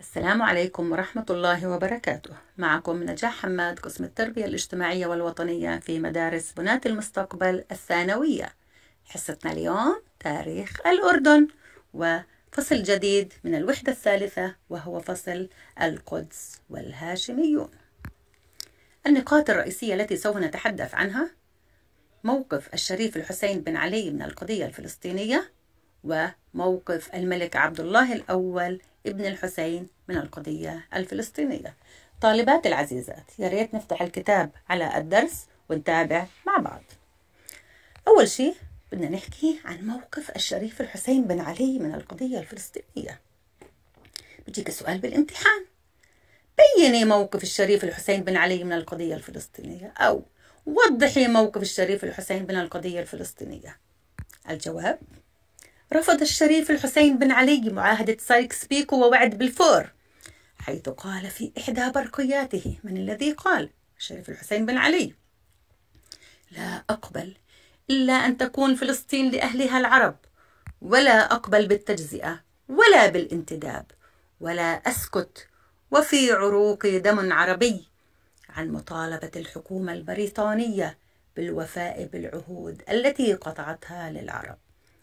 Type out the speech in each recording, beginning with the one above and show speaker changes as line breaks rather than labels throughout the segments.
السلام عليكم ورحمة الله وبركاته معكم نجاح حماد قسم التربية الاجتماعية والوطنية في مدارس بنات المستقبل الثانوية حصتنا اليوم تاريخ الأردن وفصل جديد من الوحدة الثالثة وهو فصل القدس والهاشميون النقاط الرئيسية التي سوف نتحدث عنها موقف الشريف الحسين بن علي من القضية الفلسطينية وموقف الملك عبد الله الأول ابن الحسين من القضية الفلسطينية طالبات العزيزات يا ريت نفتح الكتاب على الدرس ونتابع مع بعض أول شيء بدنا نحكي عن موقف الشريف الحسين بن علي من القضية الفلسطينية بيجيك سؤال بالامتحان بيني موقف الشريف الحسين بن علي من القضية الفلسطينية أو وضحي موقف الشريف الحسين من القضية الفلسطينية الجواب رفض الشريف الحسين بن علي معاهدة سايكس بيكو ووعد بالفور حيث قال في إحدى برقياته من الذي قال الشريف الحسين بن علي لا أقبل إلا أن تكون فلسطين لأهلها العرب ولا أقبل بالتجزئة ولا بالانتداب ولا أسكت وفي عروقي دم عربي عن مطالبة الحكومة البريطانية بالوفاء بالعهود التي قطعتها للعرب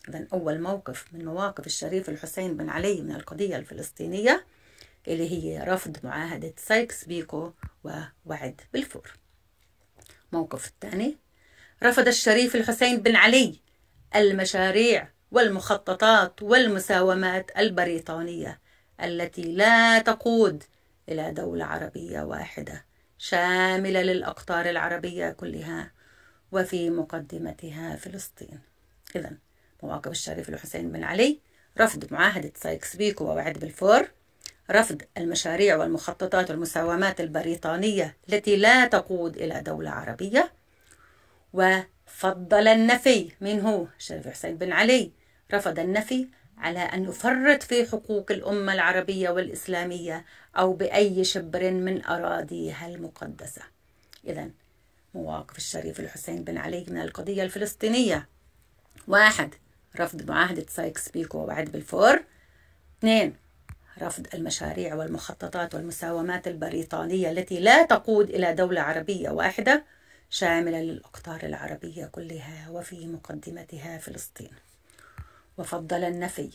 إذا أول موقف من مواقف الشريف الحسين بن علي من القضية الفلسطينية اللي هي رفض معاهدة سايكس بيكو ووعد بالفور موقف الثاني رفض الشريف الحسين بن علي المشاريع والمخططات والمساومات البريطانية التي لا تقود إلى دولة عربية واحدة شاملة للأقطار العربية كلها وفي مقدمتها فلسطين إذا مواقف الشريف الحسين بن علي رفض معاهدة سايكس بيكو ووعد بالفور رفض المشاريع والمخططات والمساومات البريطانية التي لا تقود إلى دولة عربية وفضل النفي منه الشريف حسين بن علي رفض النفي على أن يفرط في حقوق الأمة العربية والإسلامية أو بأي شبر من أراضيها المقدسة إذا مواقف الشريف الحسين بن علي من القضية الفلسطينية واحد رفض معاهدة سايكس بيكو وبعد بالفور اثنين رفض المشاريع والمخططات والمساومات البريطانية التي لا تقود إلى دولة عربية واحدة شاملة للأقطار العربية كلها وفي مقدمتها فلسطين وفضل النفي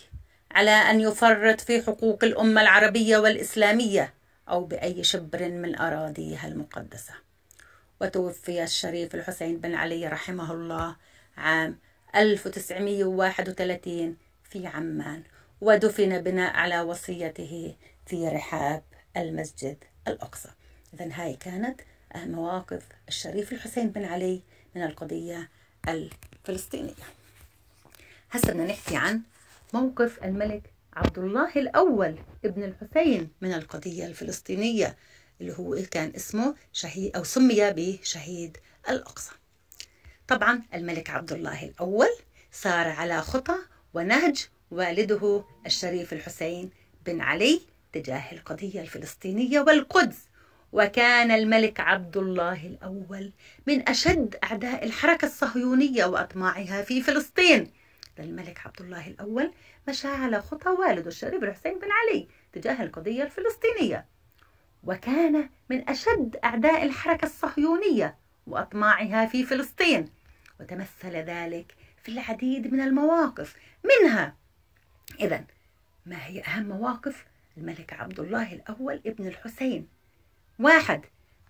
على أن يفرط في حقوق الأمة العربية والإسلامية أو بأي شبر من أراضيها المقدسة وتوفي الشريف الحسين بن علي رحمه الله عام 1931 في عمان ودفن بناء على وصيته في رحاب المسجد الأقصى إذا هاي كانت مواقف الشريف الحسين بن علي من القضية الفلسطينية هسه بدنا نحكي عن موقف الملك عبد الله الأول ابن الحسين من القضية الفلسطينية اللي هو كان اسمه شهيد أو سمي بشهيد الأقصى طبعا الملك عبد الله الأول سار على خطى ونهج والده الشريف الحسين بن علي تجاه القضية الفلسطينية والقدس وكان الملك عبد الله الأول من أشد أعداء الحركة الصهيونية وأطماعها في فلسطين الملك عبد الله الأول مشى على خطى والده الشريف الحسين بن علي تجاه القضية الفلسطينية وكان من أشد أعداء الحركة الصهيونية وأطماعها في فلسطين وتمثل ذلك في العديد من المواقف منها إذا ما هي أهم مواقف الملك عبد الله الأول ابن الحسين واحد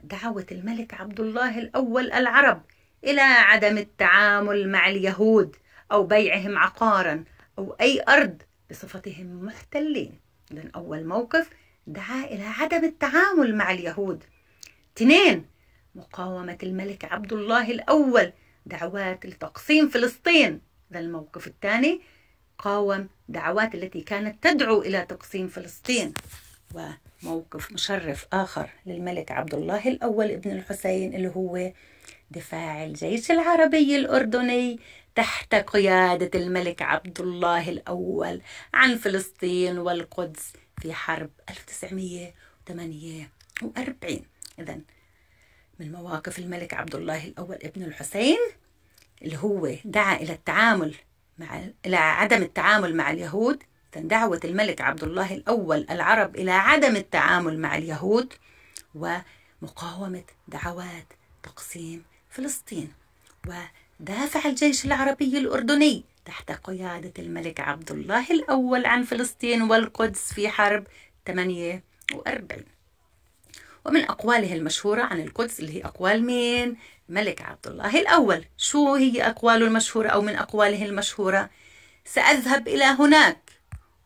دعوة الملك عبد الله الأول العرب إلى عدم التعامل مع اليهود أو بيعهم عقارا أو أي أرض بصفتهم محتلين إذا أول موقف دعا إلى عدم التعامل مع اليهود اثنين مقاومة الملك عبد الله الأول دعوات لتقسيم فلسطين ده الموقف الثاني قاوم دعوات التي كانت تدعو إلى تقسيم فلسطين وموقف مشرف آخر للملك عبد الله الأول ابن الحسين اللي هو دفاع الجيش العربي الأردني تحت قيادة الملك عبد الله الأول عن فلسطين والقدس في حرب 1948 إذا من مواقف الملك عبد الله الأول ابن الحسين اللي هو دعا إلى التعامل مع إلى عدم التعامل مع اليهود دعوة الملك عبد الله الأول العرب إلى عدم التعامل مع اليهود ومقاومة دعوات تقسيم فلسطين ودافع الجيش العربي الأردني تحت قيادة الملك عبد الله الأول عن فلسطين والقدس في حرب 48 ومن أقواله المشهورة عن القدس اللي هي أقوال مين؟ ملك عبد الله الأول شو هي أقواله المشهورة أو من أقواله المشهورة؟ سأذهب إلى هناك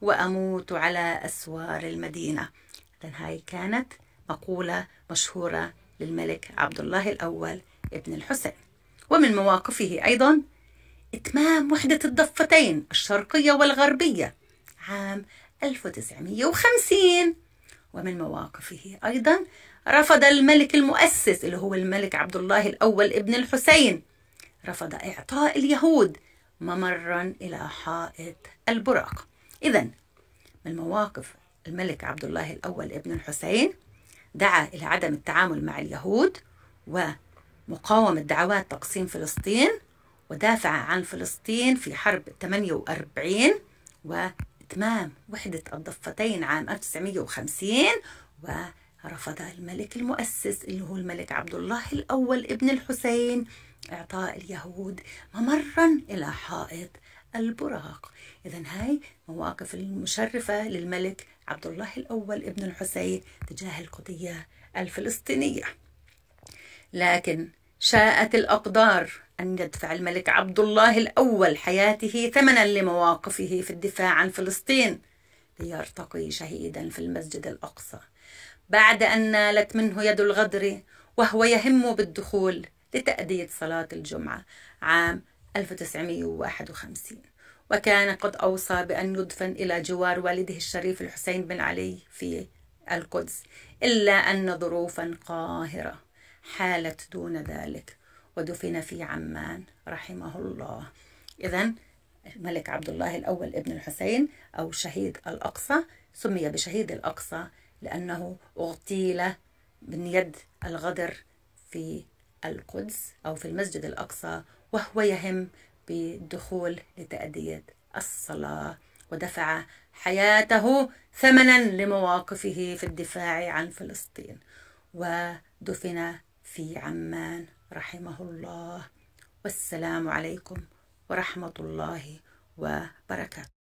وأموت على أسوار المدينة هاي كانت مقولة مشهورة للملك عبد الله الأول ابن الحسين ومن مواقفه أيضا إتمام وحدة الضفتين الشرقية والغربية عام 1950 ومن مواقفه أيضا رفض الملك المؤسس اللي هو الملك عبد الله الأول ابن الحسين رفض إعطاء اليهود ممرا إلى حائط البراق إذا من مواقف الملك عبد الله الأول ابن الحسين دعا إلى عدم التعامل مع اليهود ومقاومة دعوات تقسيم فلسطين ودافع عن فلسطين في حرب 48 و إتمام وحدة الضفتين عام 1950 ورفض الملك المؤسس اللي هو الملك عبد الله الأول ابن الحسين إعطاء اليهود ممرا إلى حائط البراق إذا هاي مواقف المشرفة للملك عبد الله الأول ابن الحسين تجاه القضية الفلسطينية لكن شاءت الأقدار أن يدفع الملك عبد الله الأول حياته ثمنا لمواقفه في الدفاع عن فلسطين ليرتقي شهيدا في المسجد الأقصى بعد أن نالت منه يد الغدر وهو يهم بالدخول لتأدية صلاة الجمعة عام 1951 وكان قد أوصى بأن يدفن إلى جوار والده الشريف الحسين بن علي في القدس إلا أن ظروفا قاهرة حالت دون ذلك ودفن في عمان رحمه الله إذا الملك عبد الله الأول ابن الحسين أو شهيد الأقصى سمي بشهيد الأقصى لأنه اغتيل من يد الغدر في القدس أو في المسجد الأقصى وهو يهم بالدخول لتأدية الصلاة ودفع حياته ثمنا لمواقفه في الدفاع عن فلسطين ودفن في عمان رحمه الله والسلام عليكم ورحمة الله وبركاته